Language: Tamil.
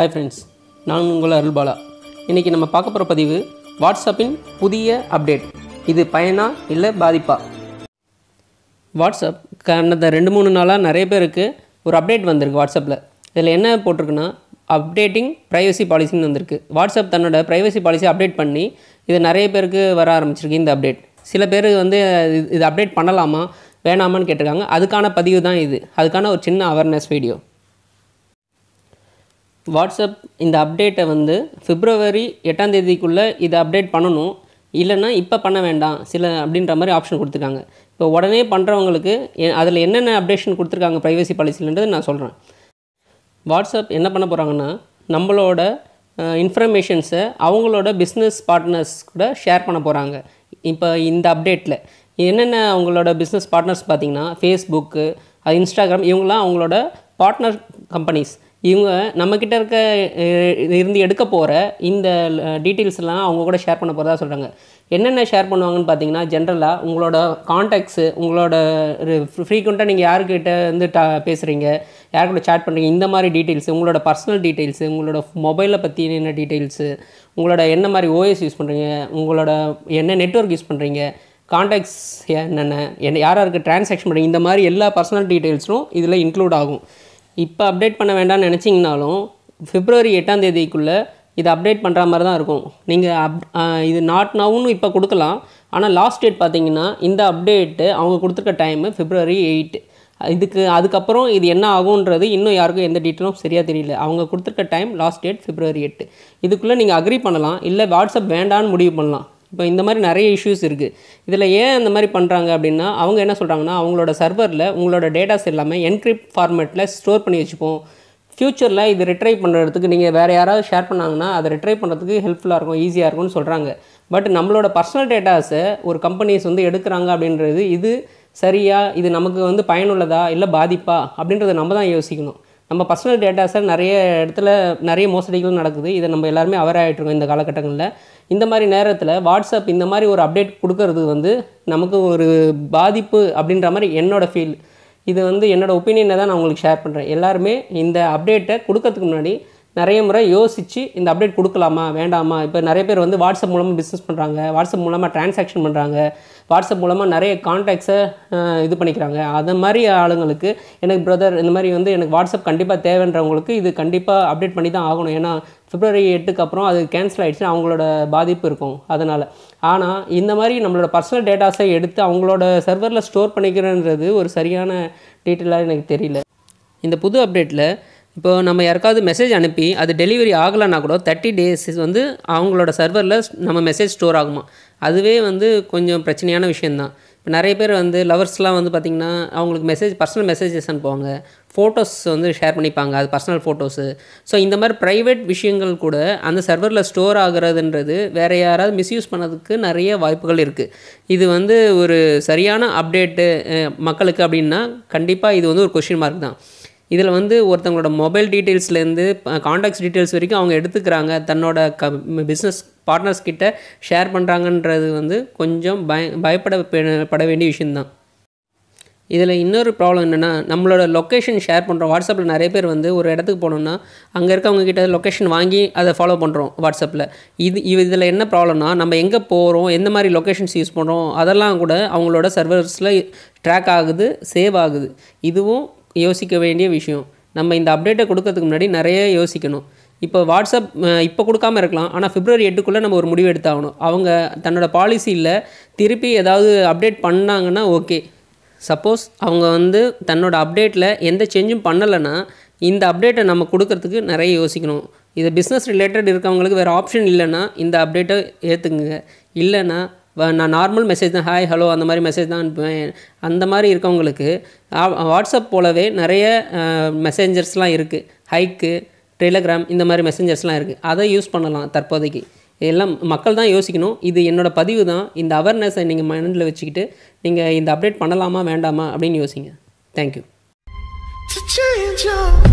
ஹாய் ஃப்ரெண்ட்ஸ் நான் உங்கள் அருள்பாலா இன்றைக்கி நம்ம பார்க்க போகிற பதிவு வாட்ஸ்அப்பின் புதிய அப்டேட் இது பயனா இல்லை பாதிப்பா வாட்ஸ்அப் கடந்த ரெண்டு மூணு நாளாக நிறைய பேருக்கு ஒரு அப்டேட் வந்திருக்கு வாட்ஸ்அப்பில் இதில் என்ன போட்டிருக்குன்னா அப்டேட்டிங் ப்ரைவசி பாலிசின்னு வந்திருக்கு வாட்ஸ்அப் தன்னோட ப்ரைவசி பாலிசி அப்டேட் பண்ணி இது நிறைய பேருக்கு வர ஆரம்பிச்சிருக்கு இந்த அப்டேட் சில பேர் வந்து இது அப்டேட் பண்ணலாமா வேணாமான்னு கேட்டிருக்காங்க அதுக்கான பதிவு தான் இது அதுக்கான ஒரு சின்ன அவேர்னஸ் வீடியோ வாட்ஸ்அப் இந்த அப்டேட்டை வந்து பிப்ரவரி எட்டாம் தேதிக்குள்ளே இதை அப்டேட் பண்ணணும் இல்லைன்னா இப்போ பண்ண வேண்டாம் சில அப்படின்ற மாதிரி ஆப்ஷன் கொடுத்துருக்காங்க இப்போ உடனே பண்ணுறவங்களுக்கு அதில் என்னென்ன அப்டேஷன் கொடுத்துருக்காங்க ப்ரைவசி பாலிசிலன்றது நான் சொல்கிறேன் வாட்ஸ்அப் என்ன பண்ண போகிறாங்கன்னா நம்மளோட இன்ஃபர்மேஷன்ஸை அவங்களோட பிஸ்னஸ் பார்ட்னர்ஸ் கூட ஷேர் பண்ண போகிறாங்க இப்போ இந்த அப்டேட்டில் என்னென்ன அவங்களோட பிஸ்னஸ் பார்ட்னர்ஸ் பார்த்திங்கன்னா ஃபேஸ்புக்கு இன்ஸ்டாகிராம் இவங்களாம் அவங்களோட பார்ட்னர் கம்பெனிஸ் இவங்க நம்மக்கிட்ட இருக்க இருந்து எடுக்க போகிற இந்த டீட்டெயில்ஸ்லாம் அவங்க கூட ஷேர் பண்ண போகிறதா சொல்கிறாங்க என்னென்ன ஷேர் பண்ணுவாங்கன்னு பார்த்தீங்கன்னா ஜென்ரலாக உங்களோட காண்டாக்ட்ஸு உங்களோட ஃப்ரீக்வெண்ட்டாக நீங்கள் யாருக்கிட்ட வந்து டா பேசுகிறீங்க யார் கூட சேட் பண்ணுறீங்க இந்த மாதிரி டீட்டெயில்ஸு உங்களோட பர்சனல் டீட்டெயில்ஸு உங்களோட மொபைலை பற்றி என்ன டீட்டெயில்ஸு உங்களோட என்ன மாதிரி ஓஎஸ் யூஸ் பண்ணுறீங்க உங்களோட என்ன நெட்ஒர்க் யூஸ் பண்ணுறீங்க காண்டாக்ட்ஸ் என்னென்ன என்ன யார் யாருக்கு டிரான்சாக்ஷன் பண்ணுறீங்க இந்த மாதிரி எல்லா பர்சனல் டீட்டெயில்ஸும் இதில் இன்க்ளூட் ஆகும் இப்போ அப்டேட் பண்ண வேண்டாம்னு நினச்சிங்கனாலும் ஃபிப்ரவரி எட்டாம் தேதிக்குள்ளே இது அப்டேட் பண்ணுற மாதிரி தான் இருக்கும் நீங்கள் அப் இது நாட் நவுன்னு இப்போ கொடுக்கலாம் ஆனால் லாஸ்ட் டேட் பார்த்தீங்கன்னா இந்த அப்டேட்டு அவங்க கொடுத்துருக்க டைமு ஃபிப்ரவரி எயிட்டு இதுக்கு அதுக்கப்புறம் இது என்ன ஆகுன்றது இன்னும் யாருக்கும் எந்த டீட்டெயிலும் சரியாக தெரியல அவங்க கொடுத்துருக்க டைம் லாஸ்ட் டேட் ஃபிப்ரவரி எட்டு இதுக்குள்ளே நீங்கள் அக்ரி பண்ணலாம் இல்லை வாட்ஸ்அப் வேண்டான்னு முடிவு பண்ணலாம் இப்போ இந்த மாதிரி நிறைய இஷ்யூஸ் இருக்குது இதில் ஏன் இந்த மாதிரி பண்ணுறாங்க அப்படின்னா அவங்க என்ன சொல்கிறாங்கன்னா அவங்களோட சர்வரில் உங்களோட டேட்டாஸ் எல்லாமே என்கிரிப்ட் ஃபார்மேட்டில் ஸ்டோர் பண்ணி வச்சுப்போம் ஃப்யூச்சரில் இது ரிட்ரை பண்ணுறதுக்கு நீங்கள் வேறு யாராவது ஷேர் பண்ணாங்கன்னா அதை ரிட்ரை பண்ணுறதுக்கு ஹெல்ப்ஃபுல்லாக இருக்கும் ஈஸியாக இருக்கும்னு சொல்கிறாங்க பட் நம்மளோட பர்சனல் டேட்டாஸை ஒரு கம்பெனிஸ் வந்து எடுக்கிறாங்க அப்படின்றது இது சரியா இது நமக்கு வந்து பயனுள்ளதா இல்லை பாதிப்பா அப்படின்றத நம்ம தான் யோசிக்கணும் நம்ம பர்சனல் டேட்டாஸை நிறைய இடத்துல நிறைய மோசடிகள் நடக்குது இதை நம்ம எல்லாருமே அவராயிட்ருக்கோம் இந்த காலகட்டங்களில் இந்த மாதிரி நேரத்தில் வாட்ஸ்அப் இந்த மாதிரி ஒரு அப்டேட் கொடுக்கறது வந்து நமக்கு ஒரு பாதிப்பு அப்படின்ற மாதிரி என்னோடய ஃபீல் இது வந்து என்னோடய ஒப்பீனியனை தான் நான் உங்களுக்கு ஷேர் பண்ணுறேன் எல்லாருமே இந்த அப்டேட்டை கொடுக்கறதுக்கு முன்னாடி நிறைய முறை யோசித்து இந்த அப்டேட் கொடுக்கலாமா வேண்டாமா இப்போ நிறைய பேர் வந்து வாட்ஸ்அப் மூலமாக பிஸ்னஸ் பண்ணுறாங்க வாட்ஸ்அப் மூலமாக டிரான்சாக்ஷன் பண்ணுறாங்க வாட்ஸ்அப் மூலமாக நிறைய கான்டாக்ட்ஸை இது பண்ணிக்கிறாங்க அது மாதிரி ஆளுங்களுக்கு எனக்கு பிரதர் இந்த மாதிரி வந்து எனக்கு வாட்ஸ்அப் கண்டிப்பாக தேவைன்றவங்களுக்கு இது கண்டிப்பாக அப்டேட் பண்ணி தான் ஆகணும் ஏன்னா பிப்ரவரி எட்டுக்கு அப்புறம் அது கேன்சல் ஆகிடுச்சு அவங்களோட பாதிப்பு இருக்கும் அதனால் ஆனால் இந்த மாதிரி நம்மளோட பர்சனல் டேட்டாஸை எடுத்து அவங்களோட சர்வரில் ஸ்டோர் பண்ணிக்கிறேன்றது ஒரு சரியான டீட்டெயிலாக எனக்கு தெரியல இந்த புது அப்டேட்டில் இப்போ நம்ம யாருக்காவது மெசேஜ் அனுப்பி அது டெலிவரி ஆகலைன்னா கூட தேர்ட்டி டேஸ் வந்து அவங்களோட சர்வரில் நம்ம மெசேஜ் ஸ்டோர் ஆகுமா அதுவே வந்து கொஞ்சம் பிரச்சனையான விஷயந்தான் இப்போ நிறைய பேர் வந்து லவர்ஸ்லாம் வந்து பார்த்திங்கன்னா அவங்களுக்கு மெசேஜ் பர்சனல் மெசேஜஸ் அனுப்புவாங்க ஃபோட்டோஸ் வந்து ஷேர் பண்ணிப்பாங்க அது பர்சனல் ஃபோட்டோஸு ஸோ இந்த மாதிரி ப்ரைவேட் விஷயங்கள் கூட அந்த சர்வரில் ஸ்டோர் ஆகுறதுன்றது வேறு யாராவது மிஸ்யூஸ் பண்ணதுக்கு நிறைய வாய்ப்புகள் இருக்குது இது வந்து ஒரு சரியான அப்டேட்டு மக்களுக்கு அப்படின்னா கண்டிப்பாக இது வந்து ஒரு கொஷின் மார்க் தான் இதில் வந்து ஒருத்தவங்களோட மொபைல் டீட்டெயில்ஸ்லேருந்து காண்டாக்ட்ஸ் டீட்டெயில்ஸ் வரைக்கும் அவங்க எடுத்துக்கிறாங்க தன்னோட க பிஸ்னஸ் பார்ட்னர்ஸ் கிட்ட ஷேர் பண்ணுறாங்கன்றது வந்து கொஞ்சம் பய பயப்பட பட வேண்டிய விஷயந்தான் இதில் இன்னொரு ப்ராப்ளம் என்னென்னா நம்மளோட லொக்கேஷன் ஷேர் பண்ணுறோம் வாட்ஸ்அப்பில் நிறைய பேர் வந்து ஒரு இடத்துக்கு போனோம்னா அங்கே இருக்கவங்க கிட்ட லொக்கேஷன் வாங்கி அதை ஃபாலோ பண்ணுறோம் வாட்ஸ்அப்பில் இது இதில் என்ன ப்ராப்ளம்னா நம்ம எங்கே போகிறோம் எந்த மாதிரி லொக்கேஷன்ஸ் யூஸ் பண்ணுறோம் அதெல்லாம் கூட அவங்களோட சர்வர்ஸில் ட்ராக் ஆகுது சேவ் ஆகுது இதுவும் யோசிக்க வேண்டிய விஷயம் நம்ம இந்த அப்டேட்டை கொடுக்கறதுக்கு முன்னாடி நிறைய யோசிக்கணும் இப்போ வாட்ஸ்அப் இப்போ கொடுக்காம இருக்கலாம் ஆனால் பிப்ரவரி எட்டுக்குள்ளே நம்ம ஒரு முடிவு எடுத்தாகணும் அவங்க தன்னோட பாலிசியில் திருப்பி ஏதாவது அப்டேட் பண்ணாங்கன்னா ஓகே சப்போஸ் அவங்க வந்து தன்னோட அப்டேட்டில் எந்த சேஞ்சும் பண்ணலைன்னா இந்த அப்டேட்டை நம்ம கொடுக்கறதுக்கு நிறைய யோசிக்கணும் இது பிஸ்னஸ் ரிலேட்டட் இருக்கவங்களுக்கு வேறு ஆப்ஷன் இல்லைன்னா இந்த அப்டேட்டை ஏற்றுக்குங்க இல்லைன்னா நான் நார்மல் மெசேஜ் தான் ஹாய் ஹலோ அந்த மாதிரி மெசேஜ் தான் அனுப்புவேன் அந்த மாதிரி இருக்கவங்களுக்கு வாட்ஸ்அப் போலவே நிறைய மெசேஞ்சர்ஸ்லாம் இருக்குது ஹைக்கு டெலிகிராம் இந்த மாதிரி மெசேஞ்சர்ஸ்லாம் இருக்குது அதை யூஸ் பண்ணலாம் தற்போதைக்கு எல்லாம் மக்கள் தான் யோசிக்கணும் இது என்னோடய பதிவு தான் இந்த அவேர்னஸை நீங்கள் மைண்டில் வச்சுக்கிட்டு நீங்கள் இந்த அப்டேட் பண்ணலாமா வேண்டாமா அப்படின்னு யோசிங்க தேங்க்யூ